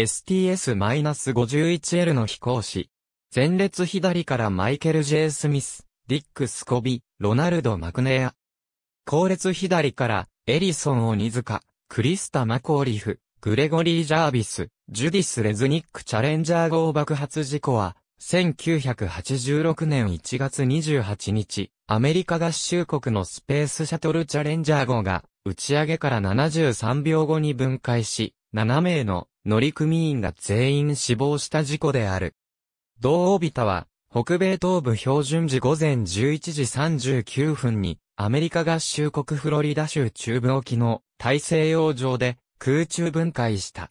STS-51L の飛行士。前列左からマイケル・ジェイ・スミス、ディック・スコビ、ロナルド・マクネア。後列左からエリソン・オニズカ、クリスタ・マコーリフ、グレゴリー・ジャービス、ジュディス・レズニック・チャレンジャー号爆発事故は、1986年1月28日、アメリカ合衆国のスペースシャトルチャレンジャー号が、打ち上げから73秒後に分解し、7名の乗組員が全員死亡した事故である。同オビタは、北米東部標準時午前11時39分に、アメリカ合衆国フロリダ州中部沖の大西洋上で空中分解した。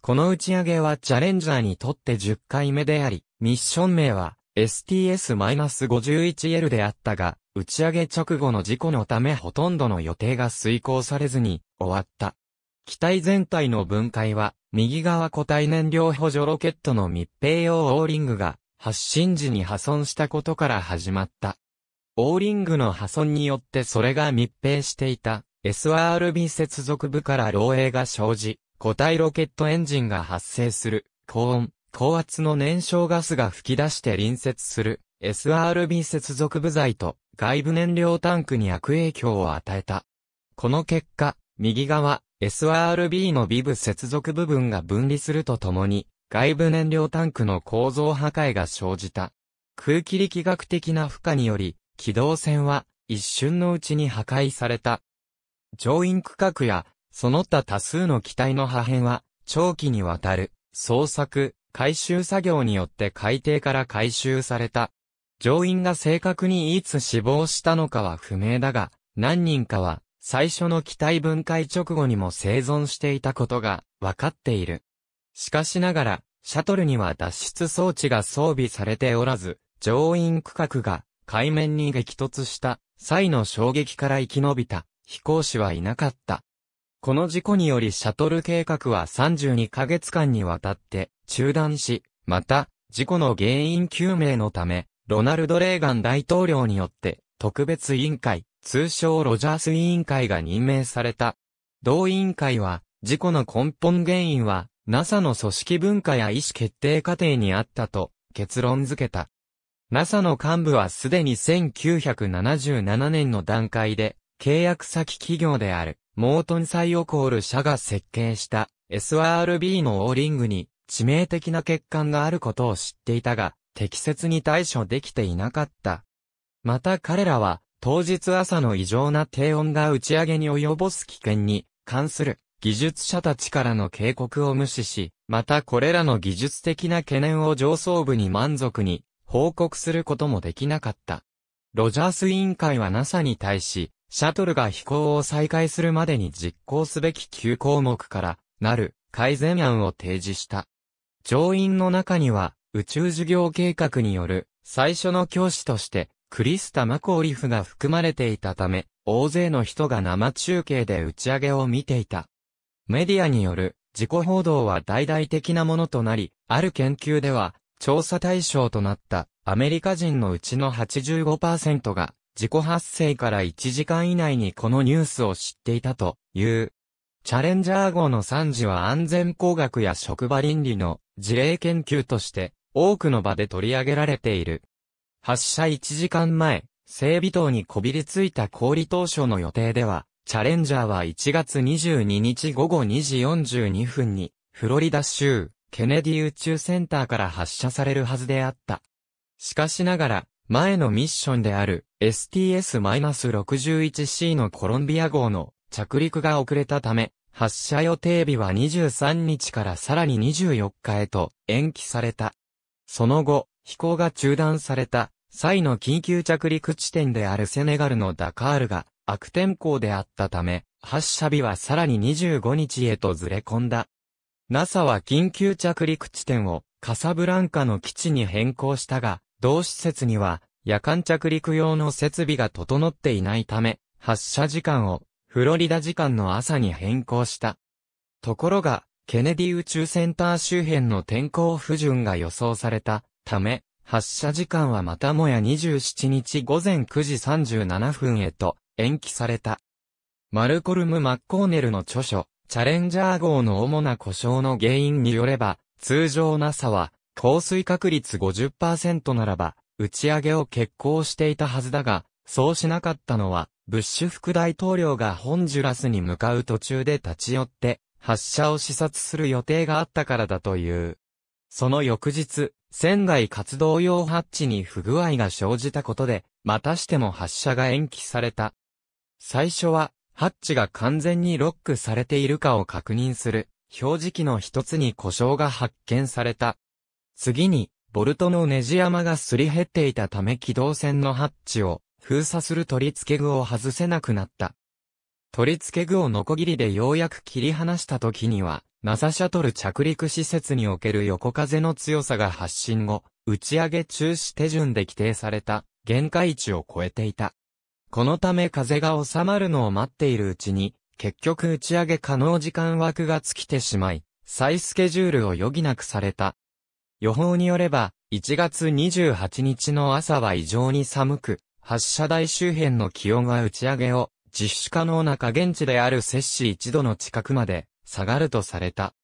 この打ち上げはチャレンジャーにとって10回目であり、ミッション名は STS-51L であったが、打ち上げ直後の事故のためほとんどの予定が遂行されずに終わった。機体全体の分解は、右側固体燃料補助ロケットの密閉用オーリングが、発進時に破損したことから始まった。オーリングの破損によってそれが密閉していた SRB 接続部から漏洩が生じ、固体ロケットエンジンが発生する高温、高圧の燃焼ガスが吹き出して隣接する SRB 接続部材と外部燃料タンクに悪影響を与えた。この結果、右側、SRB のビブ接続部分が分離するとともに、外部燃料タンクの構造破壊が生じた。空気力学的な負荷により、機動船は一瞬のうちに破壊された。乗員区画や、その他多数の機体の破片は、長期にわたる、捜索、回収作業によって海底から回収された。乗員が正確にいつ死亡したのかは不明だが、何人かは最初の機体分解直後にも生存していたことが分かっている。しかしながら、シャトルには脱出装置が装備されておらず、乗員区画が海面に激突した際の衝撃から生き延びた飛行士はいなかった。この事故によりシャトル計画は32ヶ月間にわたって中断し、また、事故の原因究明のため、ロナルド・レーガン大統領によって特別委員会、通称ロジャース委員会が任命された。同委員会は、事故の根本原因は、NASA の組織文化や意思決定過程にあったと、結論付けた。NASA の幹部はすでに1977年の段階で、契約先企業である、モートンサイオコール社が設計した SRB のオーリングに致命的な欠陥があることを知っていたが、適切に対処できていなかった。また彼らは当日朝の異常な低温が打ち上げに及ぼす危険に関する技術者たちからの警告を無視し、またこれらの技術的な懸念を上層部に満足に報告することもできなかった。ロジャース委員会は NASA に対し、シャトルが飛行を再開するまでに実行すべき9項目からなる改善案を提示した。乗員の中には宇宙事業計画による最初の教師としてクリスタ・マコーリフが含まれていたため、大勢の人が生中継で打ち上げを見ていた。メディアによる自己報道は大々的なものとなり、ある研究では、調査対象となったアメリカ人のうちの85%が、自己発生から1時間以内にこのニュースを知っていたという。チャレンジャー号の惨事は安全工学や職場倫理の事例研究として多くの場で取り上げられている。発射1時間前、整備塔にこびりついた氷当初の予定では、チャレンジャーは1月22日午後2時42分に、フロリダ州、ケネディ宇宙センターから発射されるはずであった。しかしながら、前のミッションである STS-61C のコロンビア号の着陸が遅れたため、発射予定日は23日からさらに24日へと延期された。その後、飛行が中断された際の緊急着陸地点であるセネガルのダカールが悪天候であったため、発射日はさらに25日へとずれ込んだ。NASA は緊急着陸地点をカサブランカの基地に変更したが、同施設には夜間着陸用の設備が整っていないため、発射時間をフロリダ時間の朝に変更した。ところが、ケネディ宇宙センター周辺の天候不順が予想されたため、発射時間はまたもや27日午前9時37分へと延期された。マルコルム・マッコーネルの著書、チャレンジャー号の主な故障の原因によれば、通常 NASA は、降水確率50%ならば、打ち上げを決行していたはずだが、そうしなかったのは、ブッシュ副大統領がホンジュラスに向かう途中で立ち寄って、発射を視察する予定があったからだという。その翌日、船外活動用ハッチに不具合が生じたことで、またしても発射が延期された。最初は、ハッチが完全にロックされているかを確認する、表示器の一つに故障が発見された。次に、ボルトのネジ山がすり減っていたため機動線のハッチを封鎖する取り付け具を外せなくなった。取り付け具をノコギリでようやく切り離した時には、NASA シャトル着陸施設における横風の強さが発進後、打ち上げ中止手順で規定された限界値を超えていた。このため風が収まるのを待っているうちに、結局打ち上げ可能時間枠が尽きてしまい、再スケジュールを余儀なくされた。予報によれば、1月28日の朝は異常に寒く、発射台周辺の気温は打ち上げを実施可能な下限値である接種1度の近くまで下がるとされた。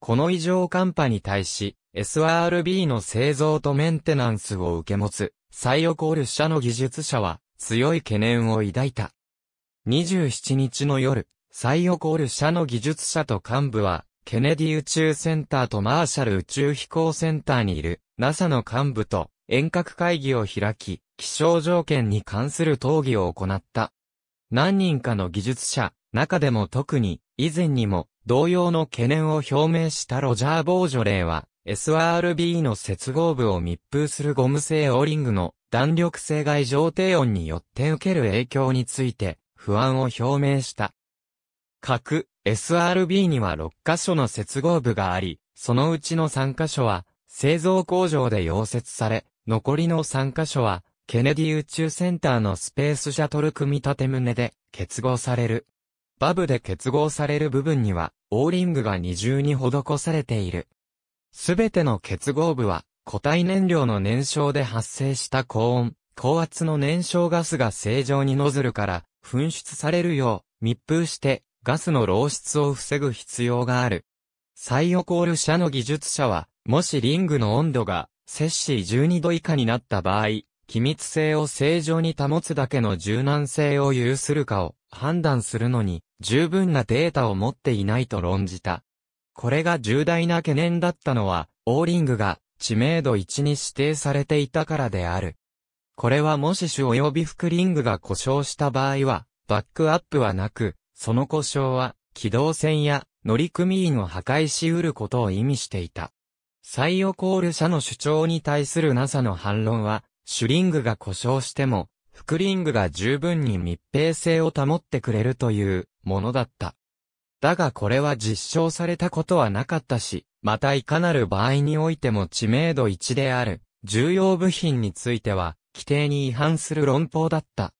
この異常寒波に対し、SRB の製造とメンテナンスを受け持つ、サイオコール社の技術者は、強い懸念を抱いた。27日の夜、サイオコール社の技術者と幹部は、ケネディ宇宙センターとマーシャル宇宙飛行センターにいる NASA の幹部と遠隔会議を開き、気象条件に関する討議を行った。何人かの技術者、中でも特に以前にも同様の懸念を表明したロジャー・ボージョレーは、SRB の接合部を密封するゴム製オーリングの弾力性外上低音によって受ける影響について不安を表明した。各 SRB には6カ所の接合部があり、そのうちの3カ所は製造工場で溶接され、残りの3カ所はケネディ宇宙センターのスペースシャトル組み立て棟で結合されるバブで結合される部分には、オーリングが二重に施されている。すべての結合部は、固体燃料の燃焼で発生した高温、高圧の燃焼ガスが正常にノズルから噴出されるよう密封してガスの漏出を防ぐ必要がある。サイオコール社の技術者は、もしリングの温度が摂氏12度以下になった場合、気密性を正常に保つだけの柔軟性を有するかを判断するのに十分なデータを持っていないと論じた。これが重大な懸念だったのは、オーリングが知名度1に指定されていたからである。これはもし種及びフクリングが故障した場合は、バックアップはなく、その故障は、機動船や乗組員を破壊し得ることを意味していた。サイオコール社の主張に対する NASA の反論は、シュリングが故障しても、フクリングが十分に密閉性を保ってくれるというものだった。だがこれは実証されたことはなかったし、またいかなる場合においても知名度1である、重要部品については、規定に違反する論法だった。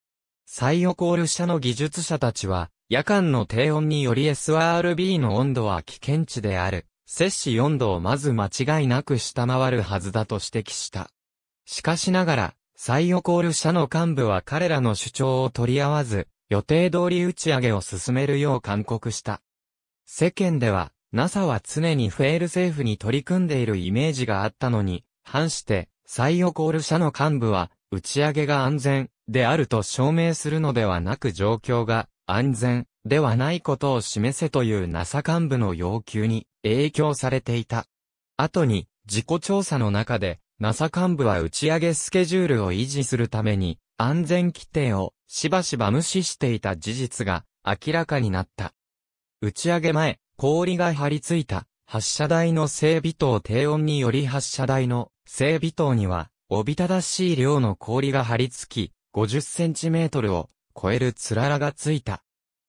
サイオコール社の技術者たちは、夜間の低温により SRB の温度は危険値である、摂氏温度をまず間違いなく下回るはずだと指摘した。しかしながら、サイオコール社の幹部は彼らの主張を取り合わず、予定通り打ち上げを進めるよう勧告した。世間では、NASA は常にフェール政府に取り組んでいるイメージがあったのに、反して、サイオコール社の幹部は、打ち上げが安全であると証明するのではなく状況が安全ではないことを示せという NASA 幹部の要求に影響されていた。後に、自己調査の中で、NASA 幹部は打ち上げスケジュールを維持するために、安全規定をしばしば無視していた事実が明らかになった。打ち上げ前、氷が張り付いた発射台の整備塔低温により発射台の整備塔にはおびただしい量の氷が張り付き、50センチメートルを超えるつららがついた。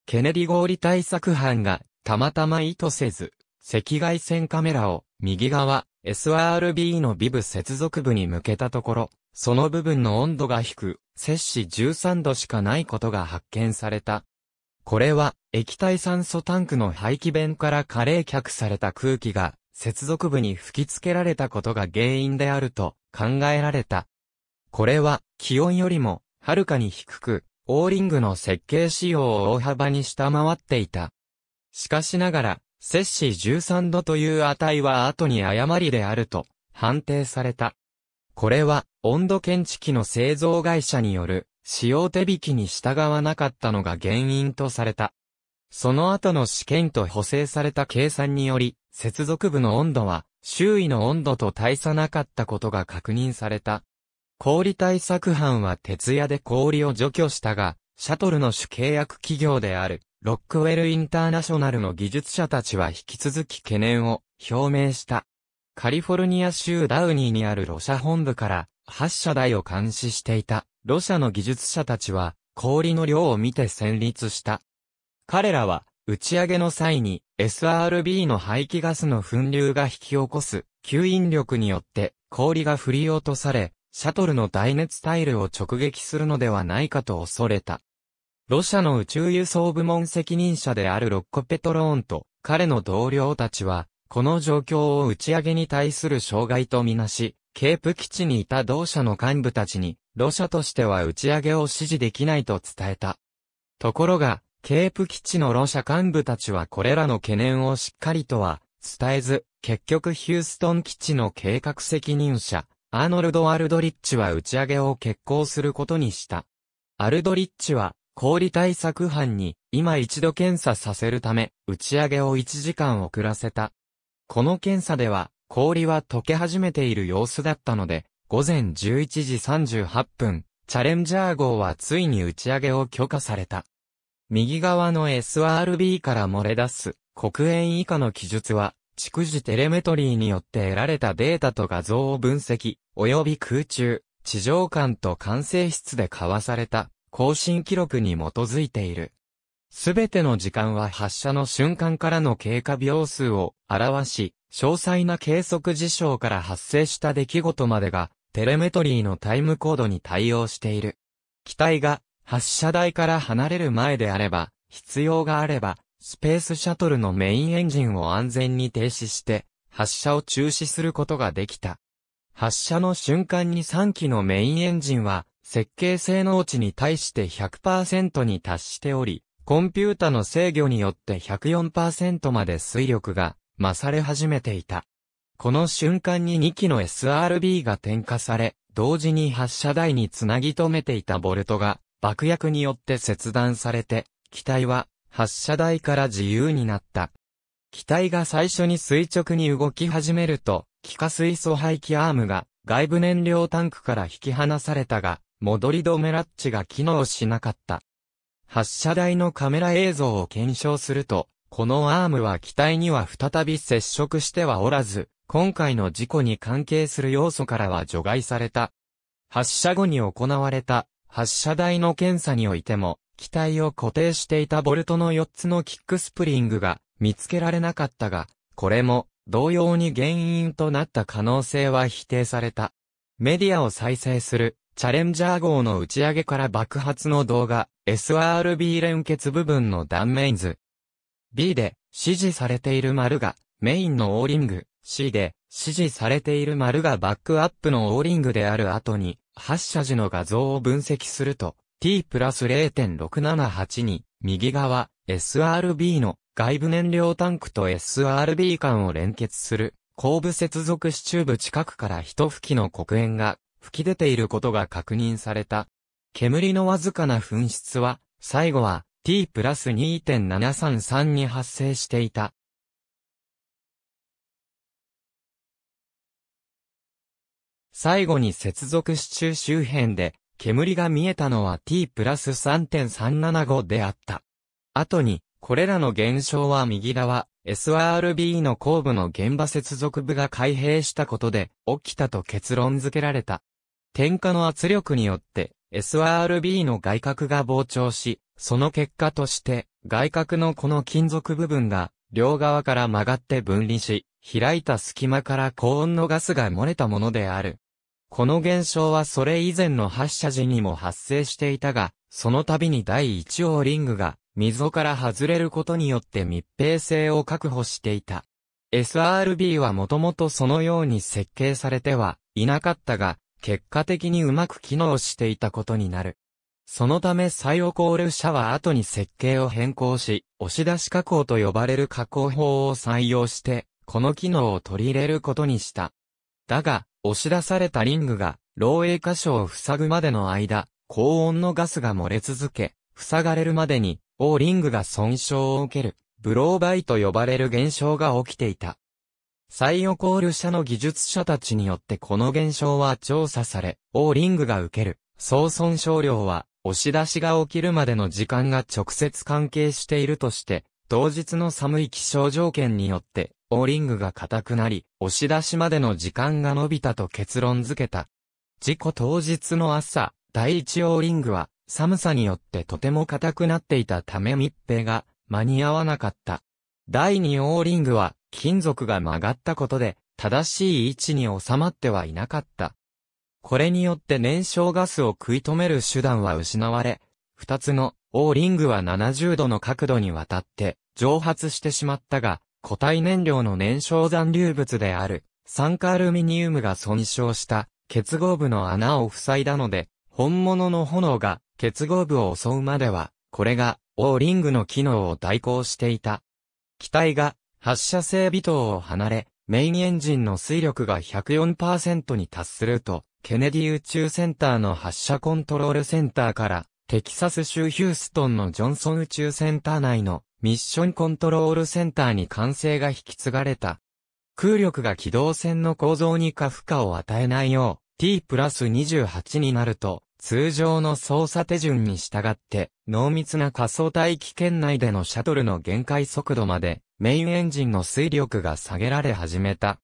ケネディ氷対策班がたまたま意図せず、赤外線カメラを右側 SRB のビブ接続部に向けたところ、その部分の温度が低く、摂氏13度しかないことが発見された。これは、液体酸素タンクの排気弁から過冷却された空気が、接続部に吹き付けられたことが原因であると考えられた。これは、気温よりも、はるかに低く、オーリングの設計仕様を大幅に下回っていた。しかしながら、摂氏13度という値は後に誤りであると判定された。これは、温度検知器の製造会社による、使用手引きに従わなかったのが原因とされた。その後の試験と補正された計算により、接続部の温度は、周囲の温度と大差なかったことが確認された。氷対策班は徹夜で氷を除去したが、シャトルの主契約企業である、ロックウェルインターナショナルの技術者たちは引き続き懸念を表明した。カリフォルニア州ダウニーにあるロシャ本部から発射台を監視していたロシャの技術者たちは氷の量を見て戦慄した。彼らは打ち上げの際に SRB の排気ガスの噴流が引き起こす吸引力によって氷が振り落とされ、シャトルの耐熱タイルを直撃するのではないかと恐れた。ロシアの宇宙輸送部門責任者であるロッコ・ペトローンと彼の同僚たちはこの状況を打ち上げに対する障害とみなし、ケープ基地にいた同社の幹部たちに、ロシアとしては打ち上げを支持できないと伝えた。ところが、ケープ基地のロシア幹部たちはこれらの懸念をしっかりとは伝えず、結局ヒューストン基地の計画責任者、アーノルド・アルドリッチは打ち上げを決行することにした。アルドリッチは、氷対策班に、今一度検査させるため、打ち上げを1時間遅らせた。この検査では、氷は溶け始めている様子だったので、午前11時38分、チャレンジャー号はついに打ち上げを許可された。右側の SRB から漏れ出す、黒煙以下の記述は、逐次テレメトリーによって得られたデータと画像を分析、及び空中、地上間と管制室で交わされた、更新記録に基づいている。すべての時間は発射の瞬間からの経過秒数を表し、詳細な計測事象から発生した出来事までが、テレメトリーのタイムコードに対応している。機体が発射台から離れる前であれば、必要があれば、スペースシャトルのメインエンジンを安全に停止して、発射を中止することができた。発射の瞬間に3機のメインエンジンは、設計性能値に対して100%に達しており、コンピュータの制御によって104%まで推力が増され始めていた。この瞬間に2機の SRB が点火され、同時に発射台につなぎ止めていたボルトが爆薬によって切断されて、機体は発射台から自由になった。機体が最初に垂直に動き始めると、気化水素排気アームが外部燃料タンクから引き離されたが、戻り止めラッチが機能しなかった。発射台のカメラ映像を検証すると、このアームは機体には再び接触してはおらず、今回の事故に関係する要素からは除外された。発射後に行われた発射台の検査においても、機体を固定していたボルトの4つのキックスプリングが見つけられなかったが、これも同様に原因となった可能性は否定された。メディアを再生するチャレンジャー号の打ち上げから爆発の動画、SRB 連結部分の断面図。B で指示されている丸がメインの O リング、C で指示されている丸がバックアップの O リングである後に発射時の画像を分析すると T プラス0.678に右側 SRB の外部燃料タンクと SRB 間を連結する後部接続支柱部近くから一吹きの黒煙が吹き出ていることが確認された。煙のわずかな噴出は、最後は t プラス2.733に発生していた。最後に接続支柱周辺で、煙が見えたのは t プラス3.375であった。後に、これらの現象は右側、SRB の後部の現場接続部が開閉したことで、起きたと結論付けられた。点火の圧力によって、SRB の外角が膨張し、その結果として、外角のこの金属部分が、両側から曲がって分離し、開いた隙間から高温のガスが漏れたものである。この現象はそれ以前の発射時にも発生していたが、その度に第一王リングが、溝から外れることによって密閉性を確保していた。SRB はもともとそのように設計されてはいなかったが、結果的にうまく機能していたことになる。そのためサイオコール社は後に設計を変更し、押し出し加工と呼ばれる加工法を採用して、この機能を取り入れることにした。だが、押し出されたリングが、漏洩箇所を塞ぐまでの間、高温のガスが漏れ続け、塞がれるまでに、オーリングが損傷を受ける、ブローバイと呼ばれる現象が起きていた。採用コール社の技術者たちによってこの現象は調査され、オーリングが受ける、総損傷量は、押し出しが起きるまでの時間が直接関係しているとして、当日の寒い気象条件によって、オーリングが硬くなり、押し出しまでの時間が伸びたと結論付けた。事故当日の朝、第一オーリングは、寒さによってとても硬くなっていたため密閉が間に合わなかった。第二王リングは、金属が曲がったことで、正しい位置に収まってはいなかった。これによって燃焼ガスを食い止める手段は失われ、二つの王リングは70度の角度にわたって蒸発してしまったが、固体燃料の燃焼残留物である酸化アルミニウムが損傷した結合部の穴を塞いだので、本物の炎が結合部を襲うまでは、これがオーリングの機能を代行していた。機体が発射性微糖を離れ、メインエンジンの推力が104%に達すると、ケネディ宇宙センターの発射コントロールセンターから、テキサス州ヒューストンのジョンソン宇宙センター内のミッションコントロールセンターに完成が引き継がれた。空力が機動線の構造に過負荷を与えないよう、t プラス28になると、通常の操作手順に従って、濃密な仮想大気圏内でのシャトルの限界速度まで、メインエンジンの推力が下げられ始めた。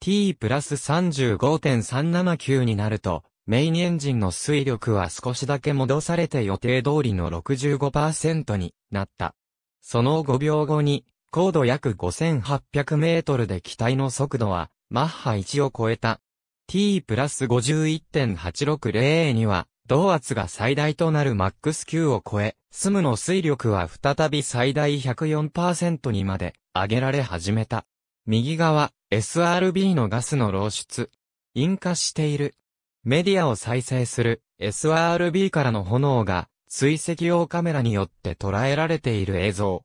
t プラス35.379になると、メインエンジンの推力は少しだけ戻されて予定通りの65%になった。その5秒後に、高度約5800メートルで機体の速度は、マッハ1を超えた。t プラス51.860には、同圧が最大となる m a x 級を超え、スムの水力は再び最大104%にまで上げられ始めた。右側、SRB のガスの漏出。引火している。メディアを再生する SRB からの炎が追跡用カメラによって捉えられている映像。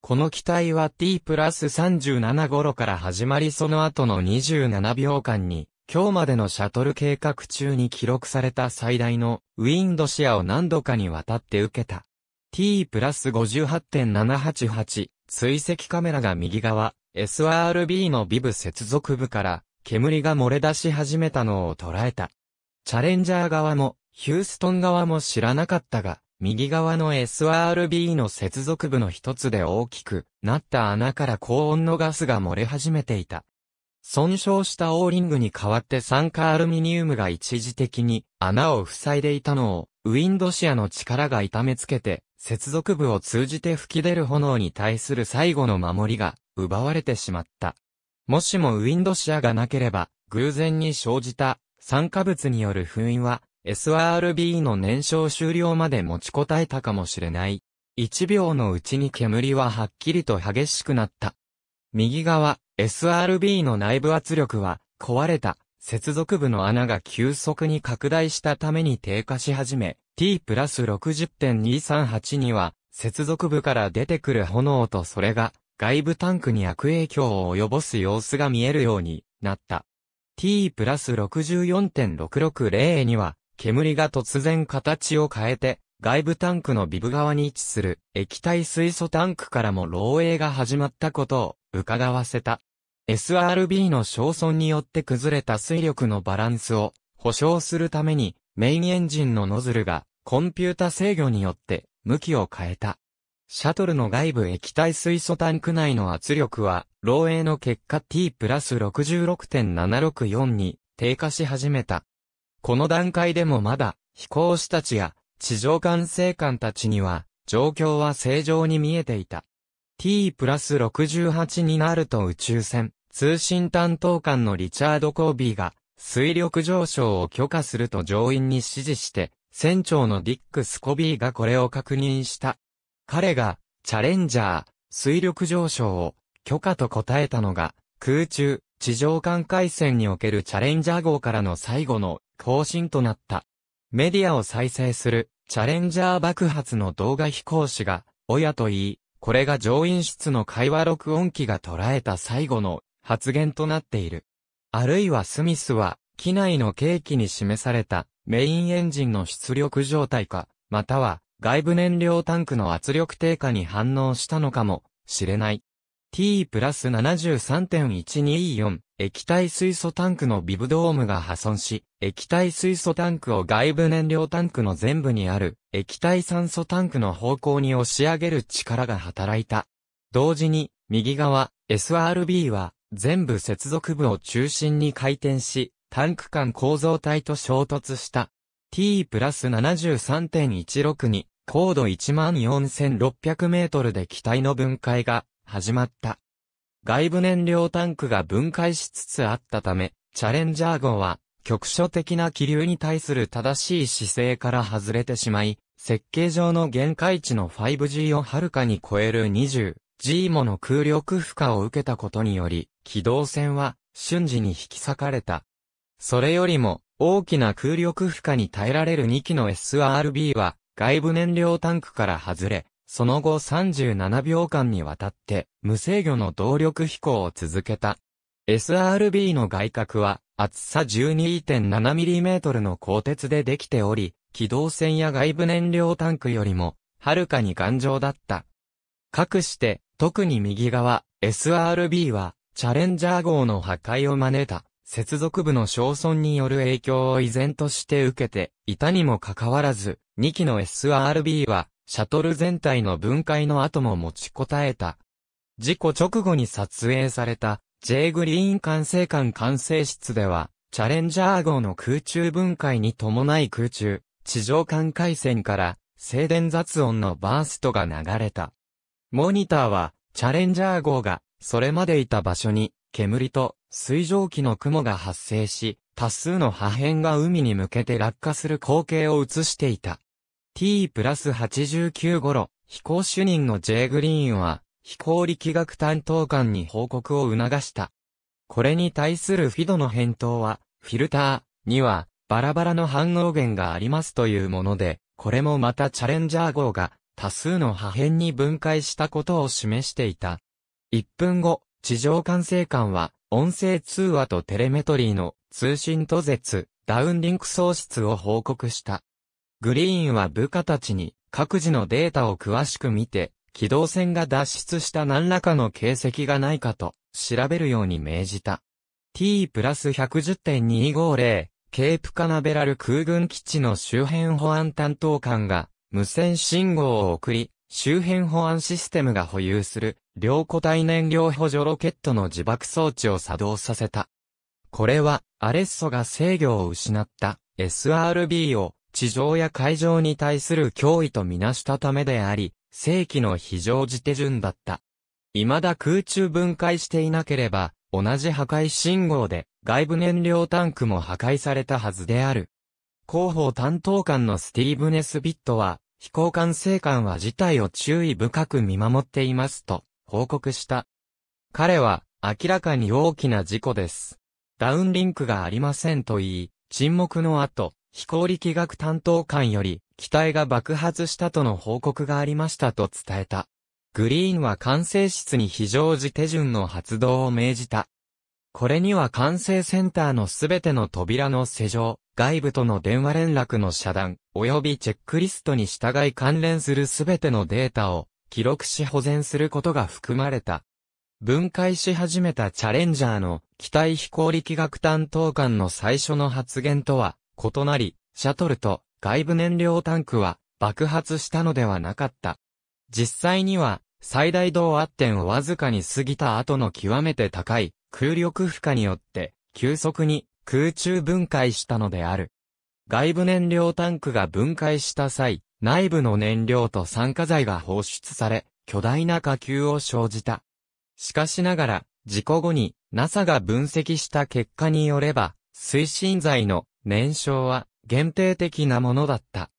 この機体は T プラス37頃から始まりその後の27秒間に今日までのシャトル計画中に記録された最大のウィンドシェアを何度かにわたって受けた。t プラス58.788追跡カメラが右側 SRB のビブ接続部から煙が漏れ出し始めたのを捉えた。チャレンジャー側もヒューストン側も知らなかったが、右側の SRB の接続部の一つで大きくなった穴から高温のガスが漏れ始めていた。損傷したオーリングに代わって酸化アルミニウムが一時的に穴を塞いでいたのを、ウィンドシアの力が痛めつけて、接続部を通じて吹き出る炎に対する最後の守りが奪われてしまった。もしもウィンドシアがなければ、偶然に生じた酸化物による封印は、SRB の燃焼終了まで持ちこたえたかもしれない。1秒のうちに煙ははっきりと激しくなった。右側、SRB の内部圧力は壊れた接続部の穴が急速に拡大したために低下し始め、T プラス60.238には接続部から出てくる炎とそれが外部タンクに悪影響を及ぼす様子が見えるようになった。T プラス64.660には煙が突然形を変えて外部タンクのビブ側に位置する液体水素タンクからも漏洩が始まったことを伺わせた。SRB の焼損によって崩れた水力のバランスを保証するために、メインエンジンのノズルがコンピュータ制御によって向きを変えた。シャトルの外部液体水素タンク内の圧力は、漏洩の結果 T プラス66.764に低下し始めた。この段階でもまだ、飛行士たちや地上管制官たちには、状況は正常に見えていた。T プラス68になると宇宙船、通信担当官のリチャード・コービーが、水力上昇を許可すると乗員に指示して、船長のディック・スコビーがこれを確認した。彼が、チャレンジャー、水力上昇を許可と答えたのが、空中、地上艦海戦におけるチャレンジャー号からの最後の更新となった。メディアを再生する、チャレンジャー爆発の動画飛行士が、親と言い、これが乗員室の会話録音機が捉えた最後の発言となっている。あるいはスミスは、機内の計器に示されたメインエンジンの出力状態か、または外部燃料タンクの圧力低下に反応したのかもしれない。T プラス73.124液体水素タンクのビブドームが破損し、液体水素タンクを外部燃料タンクの全部にある液体酸素タンクの方向に押し上げる力が働いた。同時に、右側 SRB は全部接続部を中心に回転し、タンク間構造体と衝突した。T プラス73.16に高度14600メートルで機体の分解が始まった。外部燃料タンクが分解しつつあったため、チャレンジャー号は局所的な気流に対する正しい姿勢から外れてしまい、設計上の限界値の 5G をはるかに超える20ジーモの空力負荷を受けたことにより、機動船は瞬時に引き裂かれた。それよりも、大きな空力負荷に耐えられる2機の SRB は、外部燃料タンクから外れ、その後37秒間にわたって、無制御の動力飛行を続けた。SRB の外角は、厚さ 12.7mm の鋼鉄でできており、機動船や外部燃料タンクよりも、はるかに頑丈だった。かくして、特に右側、SRB は、チャレンジャー号の破壊を招いた、接続部の焼損による影響を依然として受けて、いたにもかかわらず、2機の SRB は、シャトル全体の分解の後も持ちこたえた。事故直後に撮影された、J グリーン管制官管制室では、チャレンジャー号の空中分解に伴い空中、地上艦回線から、静電雑音のバーストが流れた。モニターは、チャレンジャー号が、それまでいた場所に、煙と水蒸気の雲が発生し、多数の破片が海に向けて落下する光景を映していた。T プラス89頃、飛行主任の J グリーンは、飛行力学担当官に報告を促した。これに対するフィドの返答は、フィルターにはバラバラの反応源がありますというもので、これもまたチャレンジャー号が多数の破片に分解したことを示していた。1分後、地上管制官は、音声通話とテレメトリーの通信途絶、ダウンリンク喪失を報告した。グリーンは部下たちに各自のデータを詳しく見て、機動船が脱出した何らかの形跡がないかと調べるように命じた。T プラス110.250、ケープカナベラル空軍基地の周辺保安担当官が無線信号を送り、周辺保安システムが保有する、両固体燃料補助ロケットの自爆装置を作動させた。これは、アレッソが制御を失った SRB を地上や海上に対する脅威とみなしたためであり、正規の非常時手順だった。未だ空中分解していなければ、同じ破壊信号で外部燃料タンクも破壊されたはずである。広報担当官のスティーブ・ネスビットは、飛行管制官は事態を注意深く見守っていますと報告した。彼は明らかに大きな事故です。ダウンリンクがありませんと言い、沈黙の後、飛行力学担当官より機体が爆発したとの報告がありましたと伝えた。グリーンは管制室に非常時手順の発動を命じた。これには管制センターのすべての扉の施錠、外部との電話連絡の遮断、及びチェックリストに従い関連するすべてのデータを記録し保全することが含まれた。分解し始めたチャレンジャーの機体飛行力学担当官の最初の発言とは異なり、シャトルと外部燃料タンクは爆発したのではなかった。実際には最大同圧点をわずかに過ぎた後の極めて高い空力負荷によって急速に空中分解したのである。外部燃料タンクが分解した際、内部の燃料と酸化剤が放出され、巨大な火球を生じた。しかしながら、事故後に NASA が分析した結果によれば、推進剤の燃焼は限定的なものだった。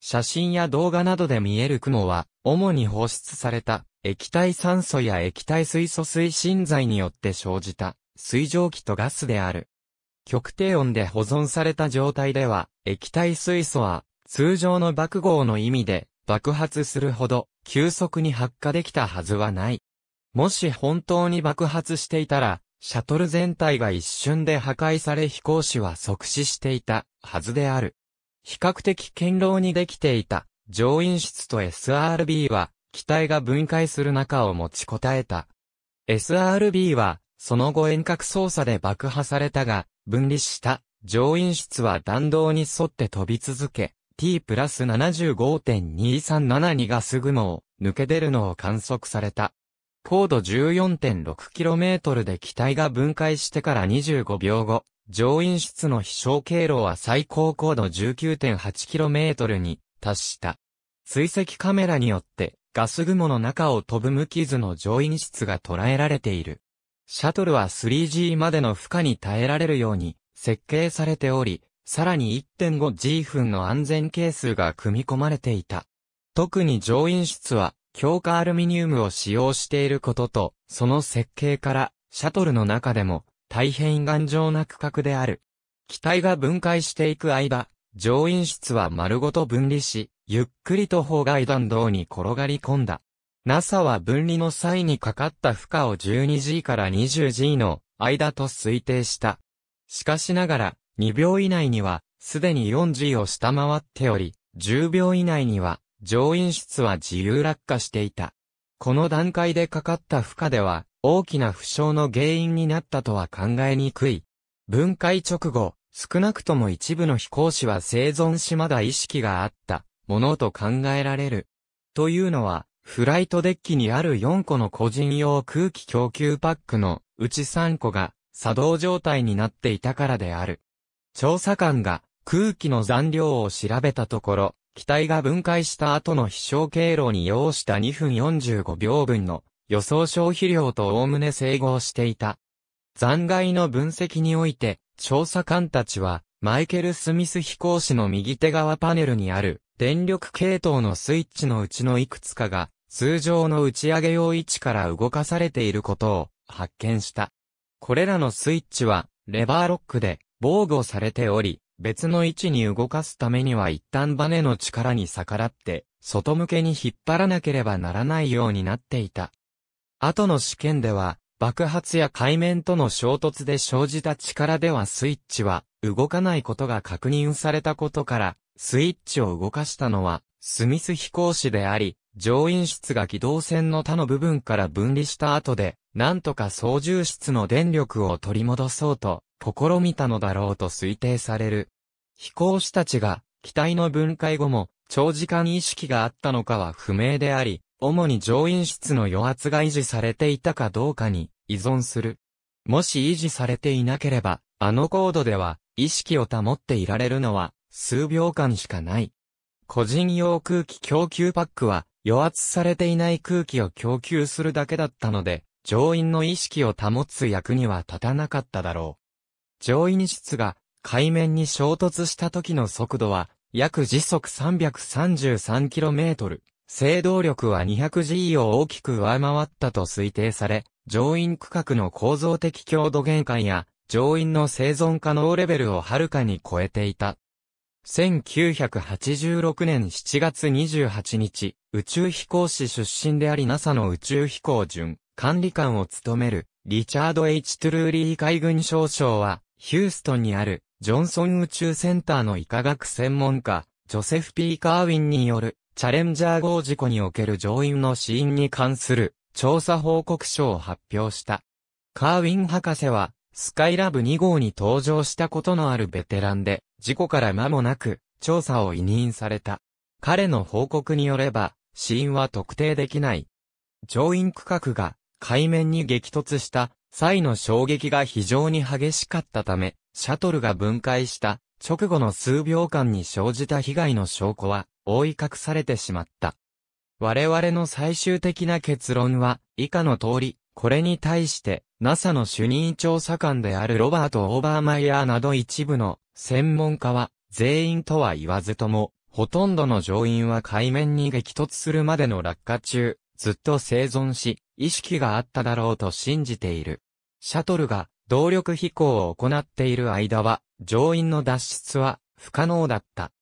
写真や動画などで見える雲は、主に放出された液体酸素や液体水素推進剤によって生じた水蒸気とガスである。極低温で保存された状態では、液体水素は、通常の爆豪の意味で、爆発するほど、急速に発火できたはずはない。もし本当に爆発していたら、シャトル全体が一瞬で破壊され飛行士は即死していたはずである。比較的堅牢にできていた乗員室と SRB は機体が分解する中を持ちこたえた。SRB はその後遠隔操作で爆破されたが分離した上院室は弾道に沿って飛び続け、t プラス75.2372ガス雲を抜け出るのを観測された。高度 14.6km で機体が分解してから25秒後、上院室の飛翔経路は最高高度 19.8km に達した。追跡カメラによってガス雲の中を飛ぶ無傷の上院室が捉えられている。シャトルは 3G までの負荷に耐えられるように設計されており、さらに 1.5G 分の安全係数が組み込まれていた。特に乗員室は強化アルミニウムを使用していることと、その設計からシャトルの中でも大変頑丈な区画である。機体が分解していく間、乗員室は丸ごと分離し、ゆっくりと方外弾道に転がり込んだ。NASA は分離の際にかかった負荷を 12G から 20G の間と推定した。しかしながら、2秒以内には、すでに 4G を下回っており、10秒以内には、上院室は自由落下していた。この段階でかかった負荷では、大きな負傷の原因になったとは考えにくい。分解直後、少なくとも一部の飛行士は生存しまだ意識があったものと考えられる。というのは、フライトデッキにある4個の個人用空気供給パックのうち3個が作動状態になっていたからである。調査官が空気の残量を調べたところ、機体が分解した後の飛翔経路に要した2分45秒分の予想消費量とおおむね整合していた。残骸の分析において、調査官たちは、マイケル・スミス飛行士の右手側パネルにある電力系統のスイッチのうちのいくつかが通常の打ち上げ用位置から動かされていることを発見した。これらのスイッチはレバーロックで防護されており、別の位置に動かすためには一旦バネの力に逆らって、外向けに引っ張らなければならないようになっていた。後の試験では、爆発や海面との衝突で生じた力ではスイッチは動かないことが確認されたことから、スイッチを動かしたのはスミス飛行士であり、乗員室が機動船の他の部分から分離した後で、なんとか操縦室の電力を取り戻そうと、試みたのだろうと推定される。飛行士たちが、機体の分解後も、長時間意識があったのかは不明であり、主に乗員室の余圧が維持されていたかどうかに依存する。もし維持されていなければ、あの高度では意識を保っていられるのは数秒間しかない。個人用空気供給パックは与圧されていない空気を供給するだけだったので、乗員の意識を保つ役には立たなかっただろう。乗員室が海面に衝突した時の速度は約時速 333km、制動力は 200G を大きく上回ったと推定され、乗員区画の構造的強度限界や乗員の生存可能レベルをはるかに超えていた。1986年7月28日、宇宙飛行士出身であり NASA の宇宙飛行準管理官を務めるリチャード・ H・ トゥルーリー海軍少将は、ヒューストンにあるジョンソン宇宙センターの医科学専門家、ジョセフ・ピー・カーウィンによるチャレンジャー号事故における乗員の死因に関する調査報告書を発表した。カーウィン博士は、スカイラブ2号に登場したことのあるベテランで、事故から間もなく、調査を委任された。彼の報告によれば、死因は特定できない。乗員区画が海面に激突した際の衝撃が非常に激しかったため、シャトルが分解した直後の数秒間に生じた被害の証拠は覆い隠されてしまった。我々の最終的な結論は以下の通り、これに対して NASA の主任調査官であるロバート・オーバーマイヤーなど一部の専門家は全員とは言わずとも、ほとんどの乗員は海面に激突するまでの落下中、ずっと生存し、意識があっただろうと信じている。シャトルが動力飛行を行っている間は、乗員の脱出は不可能だった。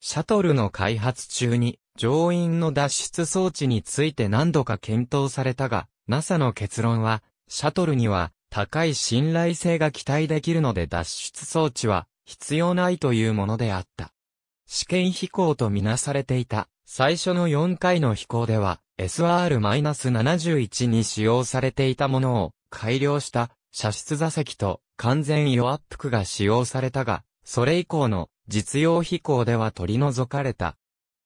シャトルの開発中に、乗員の脱出装置について何度か検討されたが、NASA の結論は、シャトルには高い信頼性が期待できるので脱出装置は必要ないというものであった。試験飛行とみなされていた最初の4回の飛行では SR-71 に使用されていたものを改良した射出座席と完全予アップが使用されたが、それ以降の実用飛行では取り除かれた。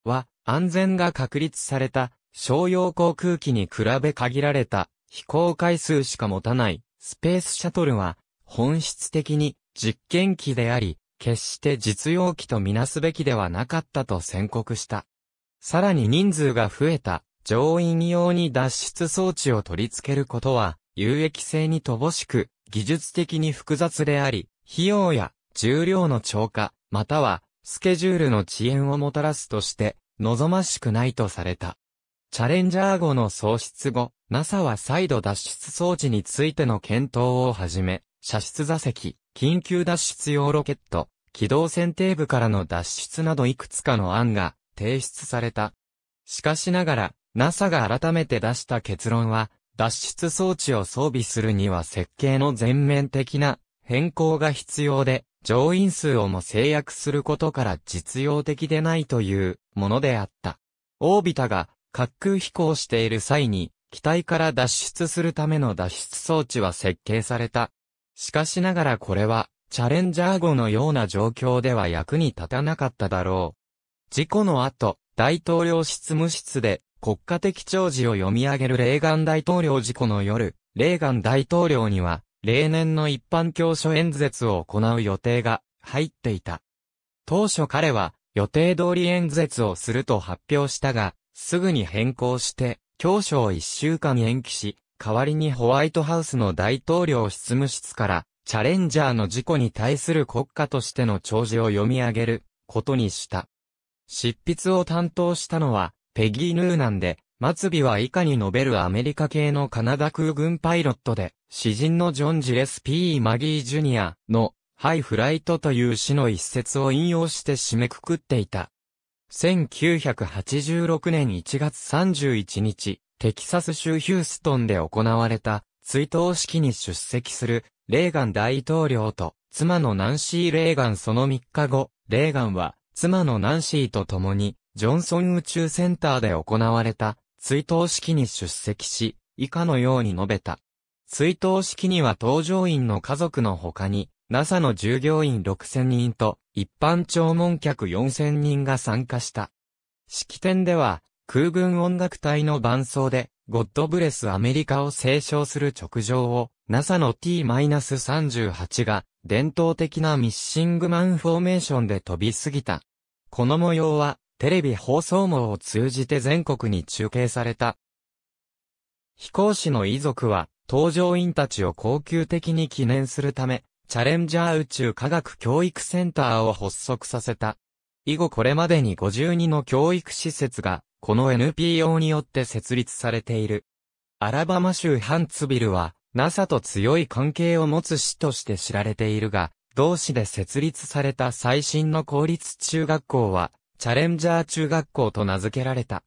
は、安全が確立された商用航空機に比べ限られた飛行回数しか持たないスペースシャトルは本質的に実験機であり、決して実用機とみなすべきではなかったと宣告した。さらに人数が増えた乗員用に脱出装置を取り付けることは有益性に乏しく技術的に複雑であり、費用や重量の超過、またはスケジュールの遅延をもたらすとして望ましくないとされた。チャレンジャー号の創出後、NASA は再度脱出装置についての検討をはじめ、射出座席、緊急脱出用ロケット、機動船底部からの脱出などいくつかの案が提出された。しかしながら、NASA が改めて出した結論は、脱出装置を装備するには設計の全面的な変更が必要で、乗員数をも制約することから実用的でないというものであった。オービタが滑空飛行している際に機体から脱出するための脱出装置は設計された。しかしながらこれは、チャレンジャー号のような状況では役に立たなかっただろう。事故の後、大統領執務室で国家的弔辞を読み上げるレーガン大統領事故の夜、レーガン大統領には、例年の一般教書演説を行う予定が入っていた。当初彼は予定通り演説をすると発表したが、すぐに変更して教書を一週間延期し、代わりにホワイトハウスの大統領執務室から、チャレンジャーの事故に対する国家としての弔辞を読み上げることにした。執筆を担当したのは、ペギー・ヌーナンで、末尾は以下に述べるアメリカ系のカナダ空軍パイロットで、詩人のジョン・ジレス・ P・ マギー・ジュニアの、ハイ・フライトという詩の一節を引用して締めくくっていた。1986年1月31日、テキサス州ヒューストンで行われた追悼式に出席するレーガン大統領と妻のナンシー・レーガンその3日後、レーガンは妻のナンシーと共にジョンソン宇宙センターで行われた追悼式に出席し、以下のように述べた。追悼式には搭乗員の家族の他に、NASA の従業員6000人と一般弔問客4000人が参加した。式典では、空軍音楽隊の伴奏で、ゴッドブレスアメリカを斉唱する直情を NASA の T-38 が伝統的なミッシングマンフォーメーションで飛びすぎた。この模様はテレビ放送網を通じて全国に中継された。飛行士の遺族は搭乗員たちを高級的に記念するためチャレンジャー宇宙科学教育センターを発足させた。以後これまでに52の教育施設が、この NPO によって設立されている。アラバマ州ハンツビルは、NASA と強い関係を持つ市として知られているが、同市で設立された最新の公立中学校は、チャレンジャー中学校と名付けられた。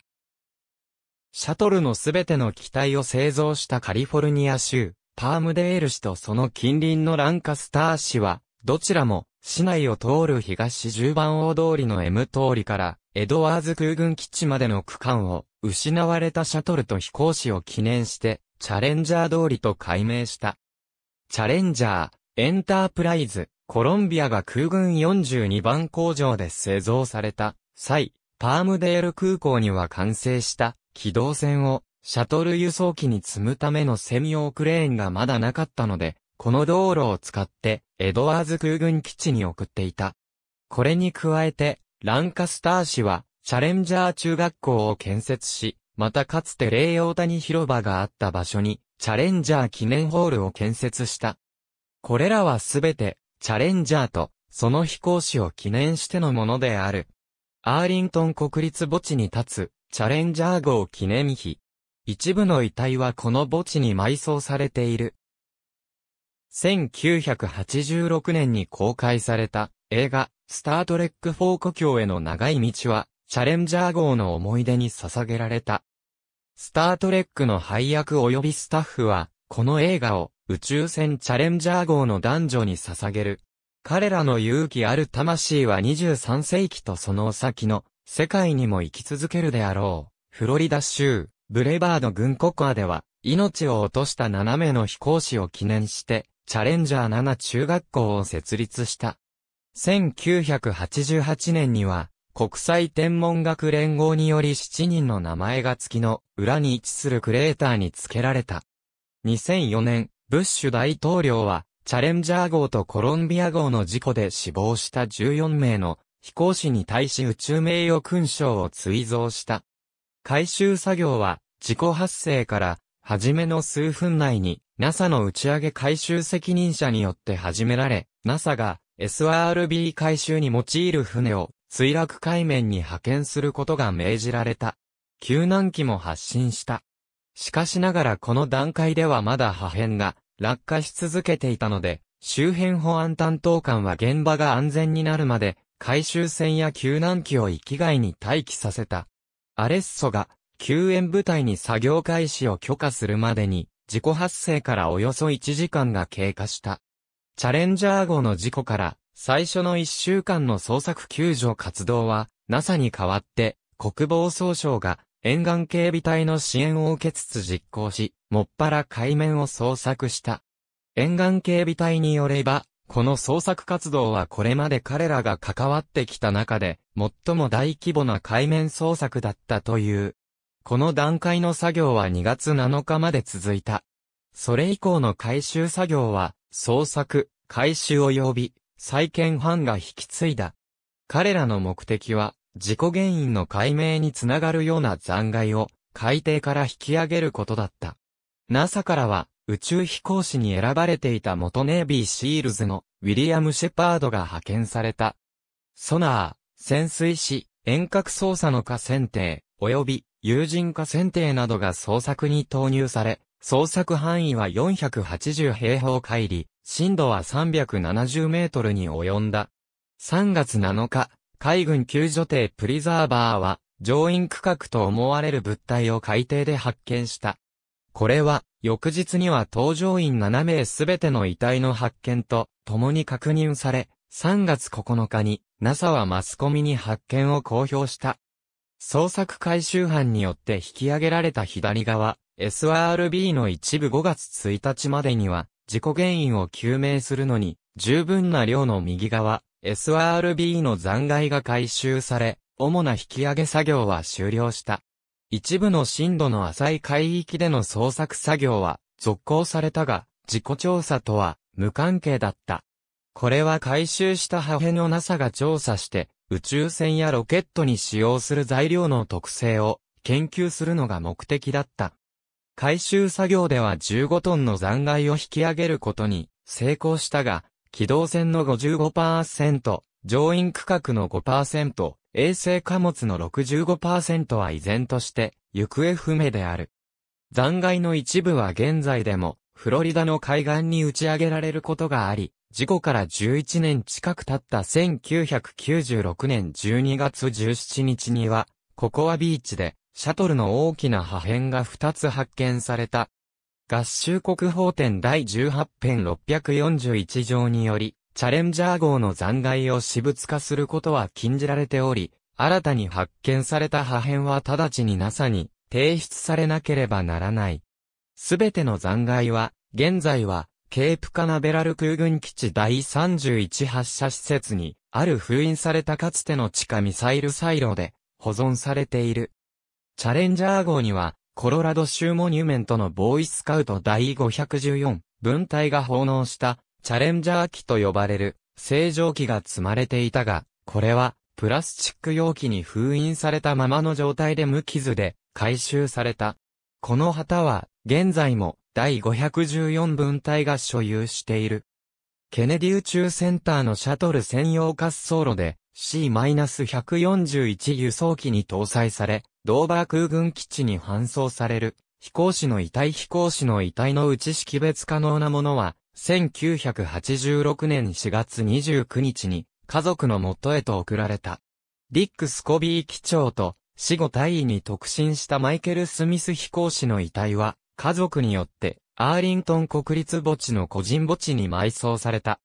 シャトルのすべての機体を製造したカリフォルニア州、パームデール市とその近隣のランカスター市は、どちらも市内を通る東10番大通りの M 通りからエドワーズ空軍基地までの区間を失われたシャトルと飛行士を記念してチャレンジャー通りと改名した。チャレンジャー、エンタープライズ、コロンビアが空軍42番工場で製造された際、パームデール空港には完成した機動船をシャトル輸送機に積むための専用クレーンがまだなかったので、この道路を使って、エドワーズ空軍基地に送っていた。これに加えて、ランカスター市は、チャレンジャー中学校を建設し、またかつて霊タ谷広場があった場所に、チャレンジャー記念ホールを建設した。これらはすべて、チャレンジャーと、その飛行士を記念してのものである。アーリントン国立墓地に立つ、チャレンジャー号記念碑。一部の遺体はこの墓地に埋葬されている。1986年に公開された映画、スタートレック4故郷への長い道は、チャレンジャー号の思い出に捧げられた。スタートレックの配役及びスタッフは、この映画を宇宙船チャレンジャー号の男女に捧げる。彼らの勇気ある魂は23世紀とその先の世界にも生き続けるであろう。フロリダ州ブレバード軍国アでは、命を落とした7名の飛行士を記念して、チャレンジャー7中学校を設立した。1988年には、国際天文学連合により7人の名前が付きの裏に位置するクレーターに付けられた。2004年、ブッシュ大統領は、チャレンジャー号とコロンビア号の事故で死亡した14名の飛行士に対し宇宙名誉勲章を追贈した。回収作業は事故発生から、はじめの数分内に、NASA の打ち上げ回収責任者によって始められ、NASA が SRB 回収に用いる船を墜落海面に派遣することが命じられた。救難機も発進した。しかしながらこの段階ではまだ破片が落下し続けていたので、周辺保安担当官は現場が安全になるまで、回収船や救難機を生きがいに待機させた。アレッソが救援部隊に作業開始を許可するまでに、事故発生からおよそ1時間が経過した。チャレンジャー号の事故から最初の1週間の捜索救助活動は NASA に代わって国防総省が沿岸警備隊の支援を受けつつ実行し、もっぱら海面を捜索した。沿岸警備隊によれば、この捜索活動はこれまで彼らが関わってきた中で、最も大規模な海面捜索だったという。この段階の作業は2月7日まで続いた。それ以降の回収作業は、捜索、回収及び、再建班が引き継いだ。彼らの目的は、事故原因の解明につながるような残骸を、海底から引き上げることだった。NASA からは、宇宙飛行士に選ばれていた元ネイビーシールズのウィリアム・シェパードが派遣された。ソナー、潜水士、遠隔操作の下選定、及び友人化選定などが捜索に投入され、捜索範囲は480平方海里、深度は370メートルに及んだ。3月7日、海軍救助艇プリザーバーは、乗員区画と思われる物体を海底で発見した。これは、翌日には搭乗員7名すべての遺体の発見と共に確認され、3月9日に NASA はマスコミに発見を公表した。捜索回収班によって引き上げられた左側、SRB の一部5月1日までには、事故原因を究明するのに、十分な量の右側、SRB の残骸が回収され、主な引き上げ作業は終了した。一部の深度の浅い海域での捜索作業は続行されたが、事故調査とは無関係だった。これは回収した破片の NASA が調査して、宇宙船やロケットに使用する材料の特性を研究するのが目的だった。回収作業では15トンの残骸を引き上げることに成功したが、機動船の55%、乗員区画の5%、衛星貨物の65%は依然として行方不明である。残骸の一部は現在でもフロリダの海岸に打ち上げられることがあり、事故から11年近く経った1996年12月17日には、ココアビーチで、シャトルの大きな破片が2つ発見された。合衆国法典第18編641条により、チャレンジャー号の残骸を私物化することは禁じられており、新たに発見された破片は直ちに NASA に提出されなければならない。すべての残骸は、現在は、ケープカナベラル空軍基地第31発射施設に、ある封印されたかつての地下ミサイルサイロで、保存されている。チャレンジャー号には、コロラド州モニュメントのボーイスカウト第514分隊が奉納したチャレンジャー機と呼ばれる正常機が積まれていたが、これはプラスチック容器に封印されたままの状態で無傷で回収された。この旗は現在も第514分隊が所有している。ケネディ宇宙センターのシャトル専用滑走路で C-141 輸送機に搭載され、ドーバー空軍基地に搬送される飛行士の遺体飛行士の遺体のうち識別可能なものは、1986年4月29日に家族の元へと送られた。ディック・スコビー機長と死後退位に特進したマイケル・スミス飛行士の遺体は家族によって、アーリントン国立墓地の個人墓地に埋葬された。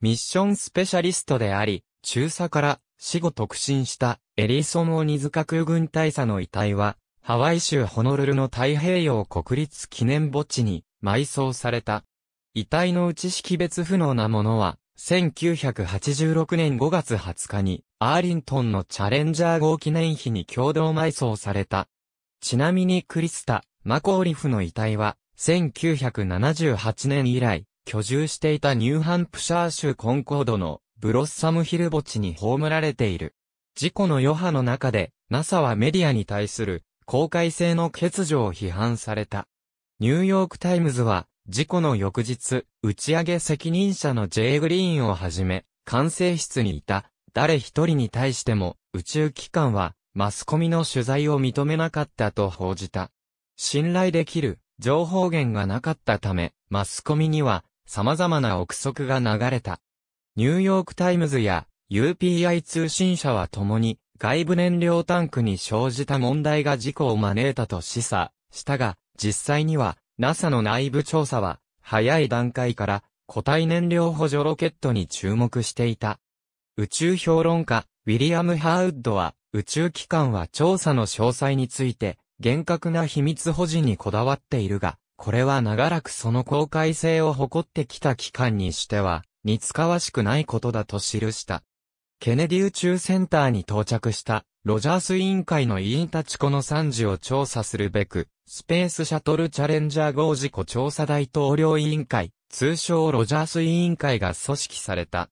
ミッションスペシャリストであり、中佐から死後特進したエリソン・オニズカ空軍大佐の遺体は、ハワイ州ホノルルの太平洋国立記念墓地に埋葬された。遺体のうち識別不能なものは、1986年5月20日に、アーリントンのチャレンジャー号記念碑に共同埋葬された。ちなみにクリスタ、マコーリフの遺体は、1978年以来、居住していたニューハンプシャー州コンコードのブロッサムヒル墓地に葬られている。事故の余波の中で、NASA はメディアに対する公開性の欠如を批判された。ニューヨークタイムズは、事故の翌日、打ち上げ責任者の J. グリーンをはじめ、管制室にいた、誰一人に対しても、宇宙機関は、マスコミの取材を認めなかったと報じた。信頼できる情報源がなかったため、マスコミには様々な憶測が流れた。ニューヨークタイムズや UPI 通信社は共に外部燃料タンクに生じた問題が事故を招いたと示唆したが、実際には NASA の内部調査は早い段階から固体燃料補助ロケットに注目していた。宇宙評論家ウィリアム・ハーウッドは宇宙機関は調査の詳細について厳格な秘密保持にこだわっているが、これは長らくその公開性を誇ってきた機関にしては、似つかわしくないことだと記した。ケネディ宇宙センターに到着した、ロジャース委員会の委員たちこの惨事を調査するべく、スペースシャトルチャレンジャー号事故調査大統領委員会、通称ロジャース委員会が組織された。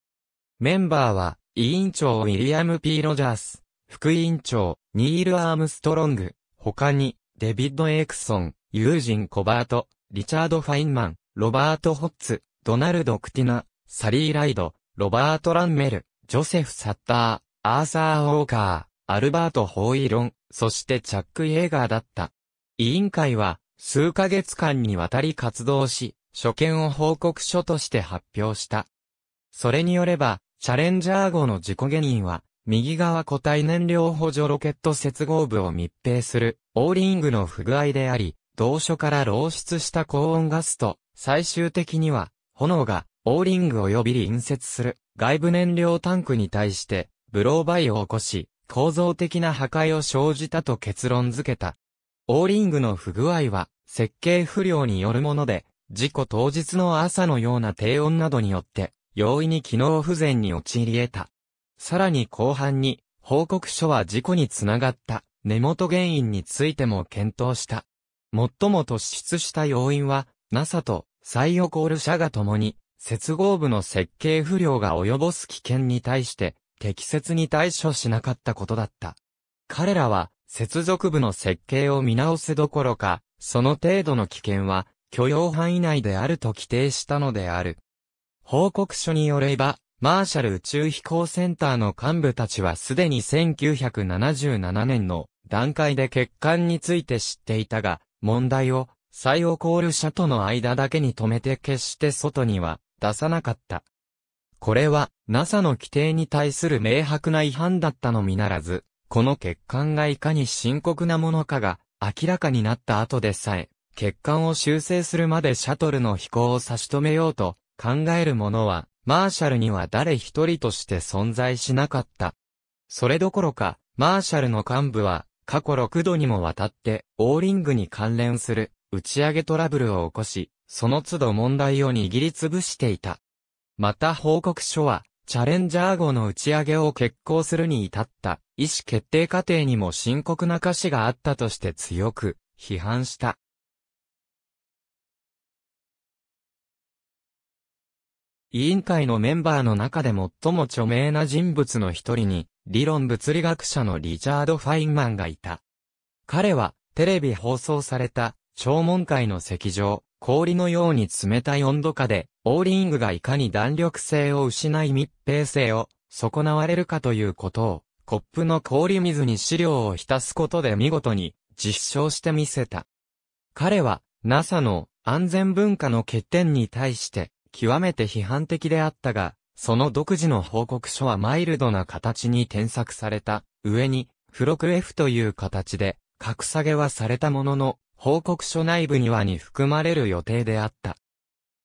メンバーは、委員長ウィリアム・ P・ ロジャース、副委員長、ニール・アームストロング、他に、デビッド・エイクソン、ユージン・コバート、リチャード・ファインマン、ロバート・ホッツ、ドナルド・クティナ、サリー・ライド、ロバート・ランメル、ジョセフ・サッター、アーサー・ウォーカー、アルバート・ホーイロン、そしてチャック・イェーガーだった。委員会は、数ヶ月間にわたり活動し、所見を報告書として発表した。それによれば、チャレンジャー号の自己原因は、右側固体燃料補助ロケット接合部を密閉する、オーリングの不具合であり、同所から漏出した高温ガスと、最終的には、炎が、オーリング及び隣接する、外部燃料タンクに対して、ブローバイを起こし、構造的な破壊を生じたと結論付けた。オーリングの不具合は、設計不良によるもので、事故当日の朝のような低温などによって、容易に機能不全に陥り得た。さらに後半に、報告書は事故につながった根元原因についても検討した。最も突出した要因は、NASA とサイオコール社が共に、接合部の設計不良が及ぼす危険に対して、適切に対処しなかったことだった。彼らは、接続部の設計を見直せどころか、その程度の危険は許容範囲内であると規定したのである。報告書によれば、マーシャル宇宙飛行センターの幹部たちはすでに1977年の段階で欠陥について知っていたが、問題を、イオコール社との間だけに止めて決して外には出さなかった。これは NASA の規定に対する明白な違反だったのみならず、この欠陥がいかに深刻なものかが明らかになった後でさえ、欠陥を修正するまでシャトルの飛行を差し止めようと考える者はマーシャルには誰一人として存在しなかった。それどころか、マーシャルの幹部は、過去6度にもわたって、オーリングに関連する、打ち上げトラブルを起こし、その都度問題を握りつぶしていた。また報告書は、チャレンジャー号の打ち上げを決行するに至った、意思決定過程にも深刻な過失があったとして強く、批判した。委員会のメンバーの中で最も著名な人物の一人に、理論物理学者のリチャード・ファインマンがいた。彼は、テレビ放送された、超問会の席上、氷のように冷たい温度下で、オーリングがいかに弾力性を失い密閉性を損なわれるかということを、コップの氷水に資料を浸すことで見事に実証してみせた。彼は NASA の安全文化の欠点に対して極めて批判的であったが、その独自の報告書はマイルドな形に添削された、上に、付録 F という形で、格下げはされたものの、報告書内部にはに含まれる予定であった。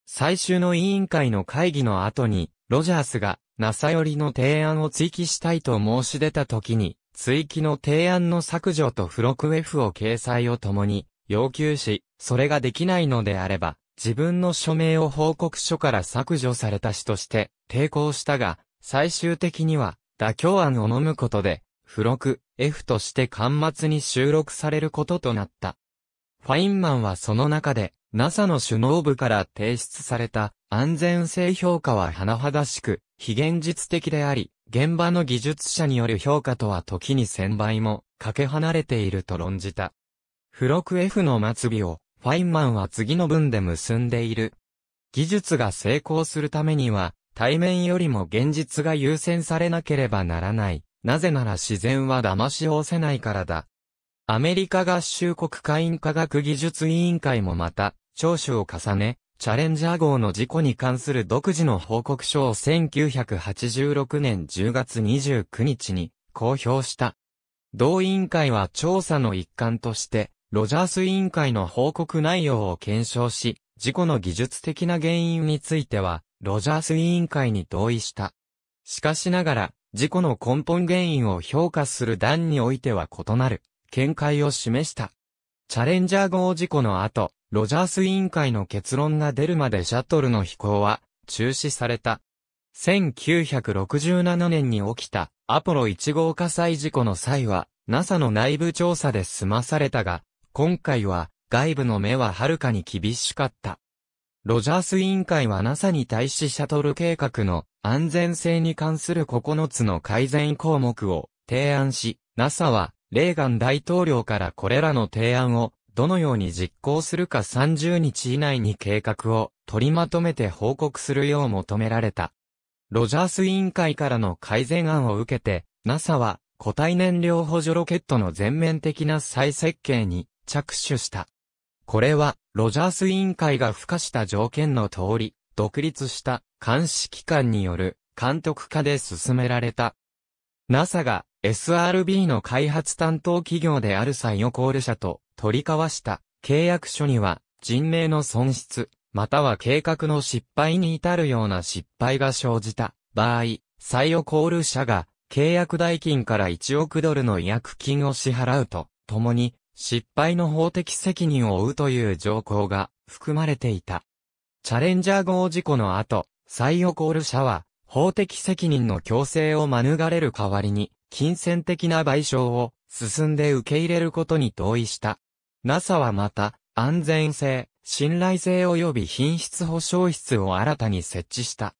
最終の委員会の会議の後に、ロジャースが、ナサよりの提案を追記したいと申し出た時に、追記の提案の削除と付録 F を掲載を共に要求し、それができないのであれば、自分の署名を報告書から削除された詩として抵抗したが、最終的には妥協案を飲むことで、付録 F として端末に収録されることとなった。ファインマンはその中で NASA の首脳部から提出された安全性評価は甚だしく非現実的であり、現場の技術者による評価とは時に1000倍もかけ離れていると論じた。付録 F の末尾をファインマンは次の文で結んでいる。技術が成功するためには、対面よりも現実が優先されなければならない。なぜなら自然は騙しをせないからだ。アメリカ合衆国会員科学技術委員会もまた、聴取を重ね、チャレンジャー号の事故に関する独自の報告書を1986年10月29日に公表した。同委員会は調査の一環として、ロジャース委員会の報告内容を検証し、事故の技術的な原因については、ロジャース委員会に同意した。しかしながら、事故の根本原因を評価する段においては異なる、見解を示した。チャレンジャー号事故の後、ロジャース委員会の結論が出るまでシャトルの飛行は中止された。1967年に起きたアポロ1号火災事故の際は NASA の内部調査で済まされたが、今回は、外部の目ははるかに厳しかった。ロジャース委員会は NASA に対しシャトル計画の安全性に関する9つの改善項目を提案し、NASA はレーガン大統領からこれらの提案をどのように実行するか30日以内に計画を取りまとめて報告するよう求められた。ロジャース委員会からの改善案を受けて、NASA は固体燃料補助ロケットの全面的な再設計に着手した。これは、ロジャース委員会が付加した条件の通り、独立した監視機関による監督化で進められた。NASA が SRB の開発担当企業であるサイオコール社と取り交わした契約書には人命の損失、または計画の失敗に至るような失敗が生じた場合、サイオコール社が契約代金から1億ドルの違約金を支払うと、ともに失敗の法的責任を負うという条項が含まれていた。チャレンジャー号事故の後、再起こる者は、法的責任の強制を免れる代わりに、金銭的な賠償を進んで受け入れることに同意した。NASA はまた、安全性、信頼性及び品質保障室を新たに設置した。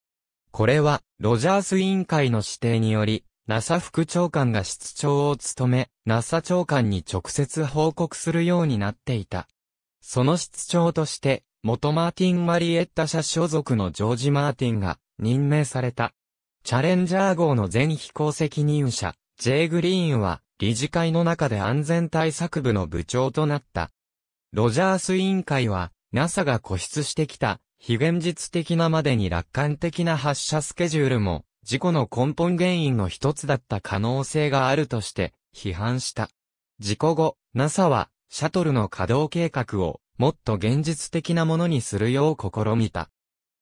これは、ロジャース委員会の指定により、NASA 副長官が室長を務め、NASA 長官に直接報告するようになっていた。その室長として、元マーティン・マリエッタ社所属のジョージ・マーティンが任命された。チャレンジャー号の全飛行責任者、J. グリーンは、理事会の中で安全対策部の部長となった。ロジャース委員会は、NASA が固執してきた、非現実的なまでに楽観的な発射スケジュールも、事故の根本原因の一つだった可能性があるとして批判した。事故後、NASA はシャトルの稼働計画をもっと現実的なものにするよう試みた。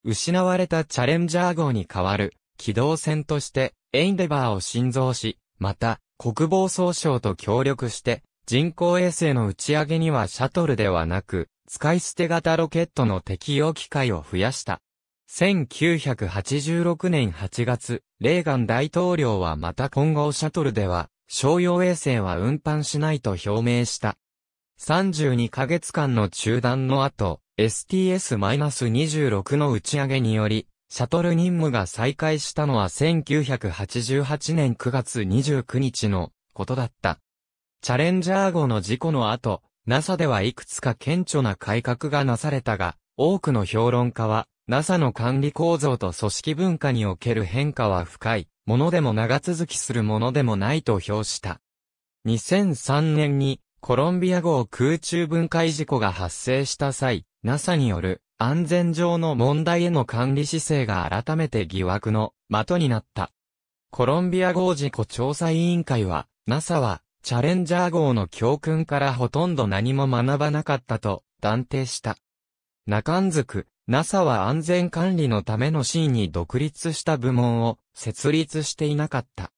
失われたチャレンジャー号に代わる機動船としてエンデバーを新造し、また国防総省と協力して人工衛星の打ち上げにはシャトルではなく使い捨て型ロケットの適用機会を増やした。1986年8月、レーガン大統領はまた今後シャトルでは、商用衛星は運搬しないと表明した。32ヶ月間の中断の後、STS-26 の打ち上げにより、シャトル任務が再開したのは1988年9月29日のことだった。チャレンジャー号の事故の後、NASA ではいくつか顕著な改革がなされたが、多くの評論家は、NASA の管理構造と組織文化における変化は深い、ものでも長続きするものでもないと評した。2003年にコロンビア号空中分解事故が発生した際、NASA による安全上の問題への管理姿勢が改めて疑惑の的になった。コロンビア号事故調査委員会は、NASA はチャレンジャー号の教訓からほとんど何も学ばなかったと断定した。中んずく、NASA は安全管理のための C に独立した部門を設立していなかった。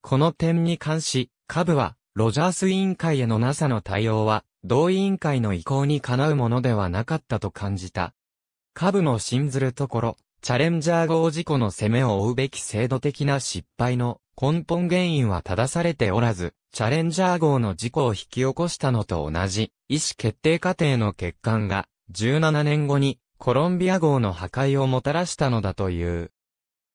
この点に関し、下部は、ロジャース委員会への NASA の対応は、同委員会の意向にかなうものではなかったと感じた。下部の信ずるところ、チャレンジャー号事故の攻めを追うべき制度的な失敗の根本原因は正されておらず、チャレンジャー号の事故を引き起こしたのと同じ、意思決定過程の欠陥が、17年後にコロンビア号の破壊をもたらしたのだという。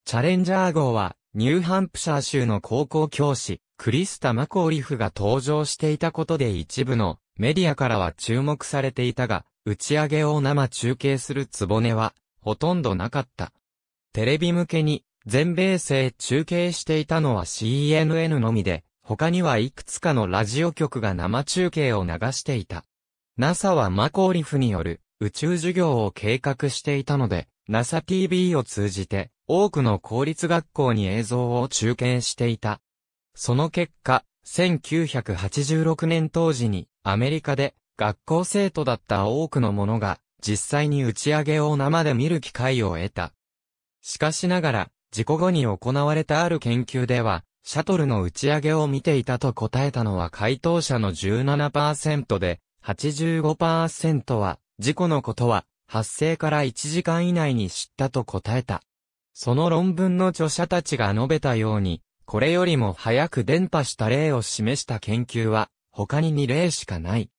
チャレンジャー号は、ニューハンプシャー州の高校教師、クリスタ・マコーリフが登場していたことで一部のメディアからは注目されていたが、打ち上げを生中継するつぼねは、ほとんどなかった。テレビ向けに、全米制中継していたのは CNN のみで、他にはいくつかのラジオ局が生中継を流していた。NASA はマコーリフによる宇宙授業を計画していたので、NASA TV を通じて、多くの公立学校に映像を中継していた。その結果、1986年当時に、アメリカで、学校生徒だった多くの者が、実際に打ち上げを生で見る機会を得た。しかしながら、事故後に行われたある研究では、シャトルの打ち上げを見ていたと答えたのは回答者の17%で、85%は事故のことは、発生から1時間以内に知ったと答えた。その論文の著者たちが述べたように、これよりも早く伝播した例を示した研究は、他に2例しかない。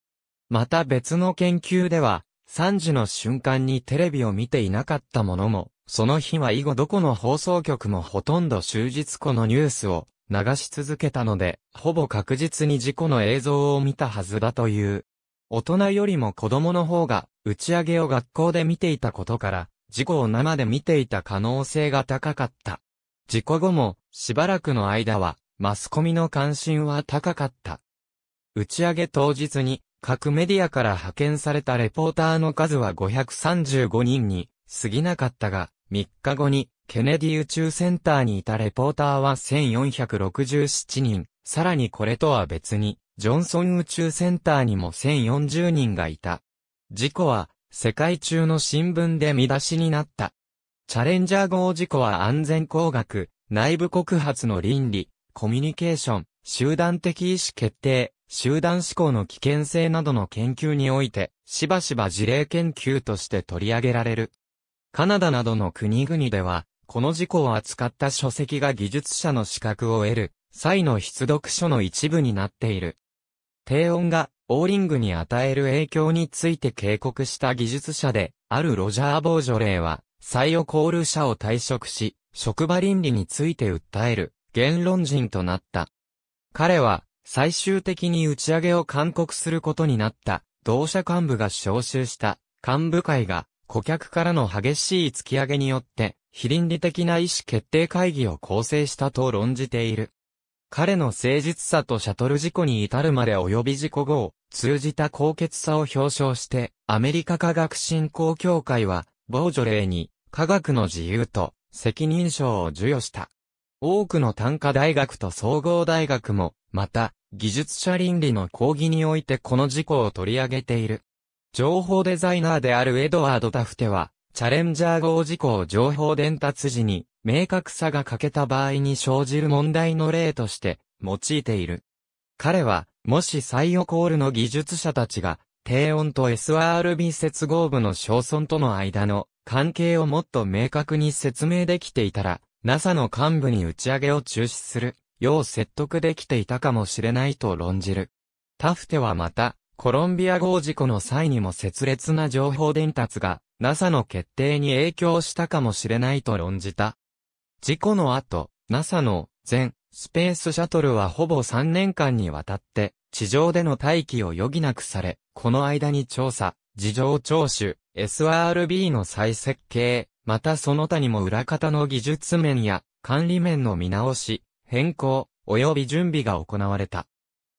また別の研究では、3時の瞬間にテレビを見ていなかったものも、その日は以後どこの放送局もほとんど終日このニュースを流し続けたので、ほぼ確実に事故の映像を見たはずだという。大人よりも子供の方が打ち上げを学校で見ていたことから、事故を生で見ていた可能性が高かった。事故後も、しばらくの間は、マスコミの関心は高かった。打ち上げ当日に、各メディアから派遣されたレポーターの数は535人に過ぎなかったが、3日後に、ケネディ宇宙センターにいたレポーターは1467人、さらにこれとは別に、ジョンソン宇宙センターにも1040人がいた。事故は、世界中の新聞で見出しになった。チャレンジャー号事故は安全工学、内部告発の倫理、コミュニケーション、集団的意思決定、集団思考の危険性などの研究において、しばしば事例研究として取り上げられる。カナダなどの国々では、この事故を扱った書籍が技術者の資格を得る、際の必読書の一部になっている。低音がボーリングに与える影響について警告した技術者で、あるロジャー・ボージョレーは、採用コール社を退職し、職場倫理について訴える、言論人となった。彼は、最終的に打ち上げを勧告することになった、同社幹部が招集した、幹部会が、顧客からの激しい突き上げによって、非倫理的な意思決定会議を構成したと論じている。彼の誠実さとシャトル事故に至るまで及び事故後を通じた高潔さを表彰して、アメリカ科学振興協会は、ボージョレーに科学の自由と責任賞を授与した。多くの単科大学と総合大学も、また、技術者倫理の講義においてこの事故を取り上げている。情報デザイナーであるエドワード・タフテは、チャレンジャー号事故を情報伝達時に、明確さが欠けた場合に生じる問題の例として用いている。彼は、もしサイオコールの技術者たちが、低音と SRB 接合部の小村との間の関係をもっと明確に説明できていたら、NASA の幹部に打ち上げを中止する、よう説得できていたかもしれないと論じる。タフテはまた、コロンビア号事故の際にも切烈な情報伝達が、NASA の決定に影響したかもしれないと論じた。事故の後、NASA の全スペースシャトルはほぼ3年間にわたって地上での待機を余儀なくされ、この間に調査、事情聴取、SRB の再設計、またその他にも裏方の技術面や管理面の見直し、変更、及び準備が行われた。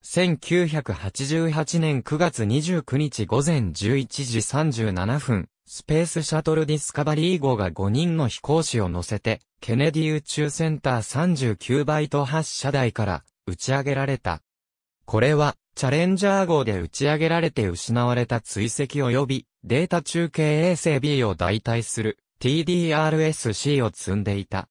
1988年9月29日午前11時37分、スペースシャトルディスカバリー号が5人の飛行士を乗せて、ケネディ宇宙センター39バイト発射台から打ち上げられた。これは、チャレンジャー号で打ち上げられて失われた追跡及び、データ中継衛星 B を代替する TDRS-C を積んでいた。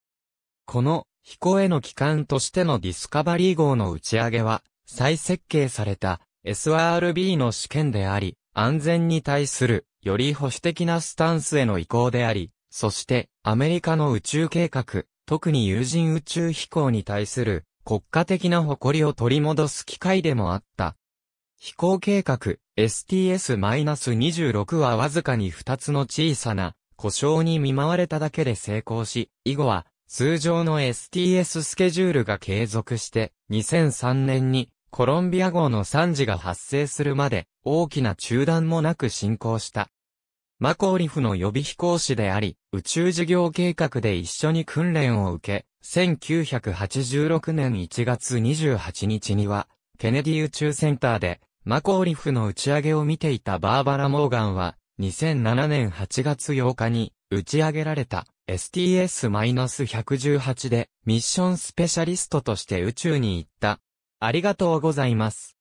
この飛行への機関としてのディスカバリー号の打ち上げは、再設計された SRB の試験であり、安全に対するより保守的なスタンスへの移行であり、そしてアメリカの宇宙計画、特に有人宇宙飛行に対する国家的な誇りを取り戻す機会でもあった。飛行計画 STS-26 はわずかに2つの小さな故障に見舞われただけで成功し、以後は通常の STS スケジュールが継続して2003年にコロンビア号の惨事が発生するまで、大きな中断もなく進行した。マコーリフの予備飛行士であり、宇宙事業計画で一緒に訓練を受け、1986年1月28日には、ケネディ宇宙センターで、マコーリフの打ち上げを見ていたバーバラ・モーガンは、2007年8月8日に、打ち上げられた STS-118 で、ミッションスペシャリストとして宇宙に行ったありがとうございます。